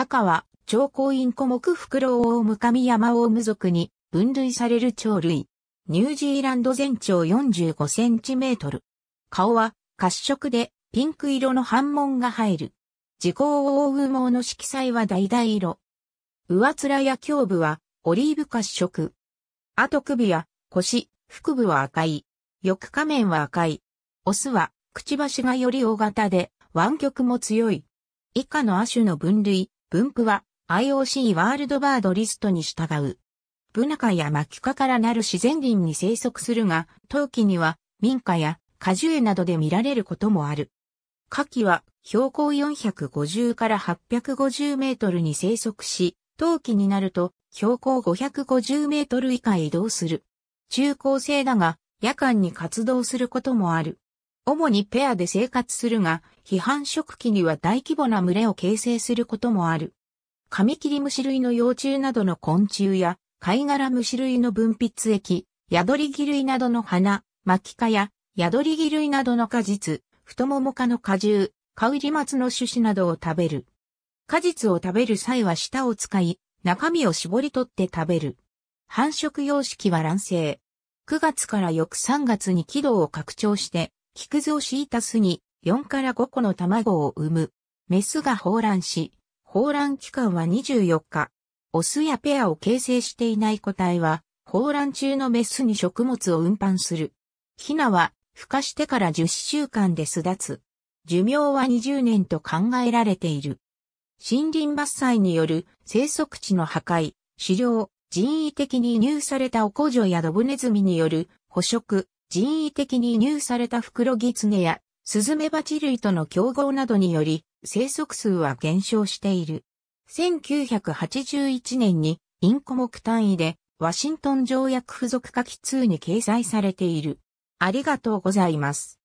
カカは、長高インコ目フクロウオウムカミヤマオウム族に分類される鳥類。ニュージーランド全長45センチメートル。顔は褐色でピンク色の反紋が入る。時効王う毛の色彩は橙色。上面や胸部はオリーブ褐色。後首や腰、腹部は赤い。翼下面は赤い。オスはくちばしがより大型で湾曲も強い。以下の亜種の分類、分布は IOC ワールドバードリストに従う。ブナカやマキカからなる自然林に生息するが、冬季には民家や果樹園などで見られることもある。夏季は標高450から850メートルに生息し、冬季になると標高550メートル以下移動する。中高生だが夜間に活動することもある。主にペアで生活するが、批判食期には大規模な群れを形成することもある。カミキリムシ類の幼虫などの昆虫や、貝殻虫類の分泌液、ヤドリギ類などの花、巻き蚊や、ヤドリギ類などの果実、太もも科の果汁、カウリマツの種子などを食べる。果実を食べる際は舌を使い、中身を絞り取って食べる。繁殖様式は卵生。9月から翌3月に軌道を拡張して、木くずを敷いた巣に4から5個の卵を産む。メスが放卵し、放卵期間は24日。オスやペアを形成していない個体は、放卵中のメスに食物を運搬する。ヒナは、孵化してから10週間で巣立つ。寿命は20年と考えられている。森林伐採による生息地の破壊、狩猟、人為的に輸入されたオコジョやドブネズミによる捕食、人為的に入された袋狐やスズメバチ類との競合などにより生息数は減少している。1981年にインコ目単位でワシントン条約付属下記2に掲載されている。ありがとうございます。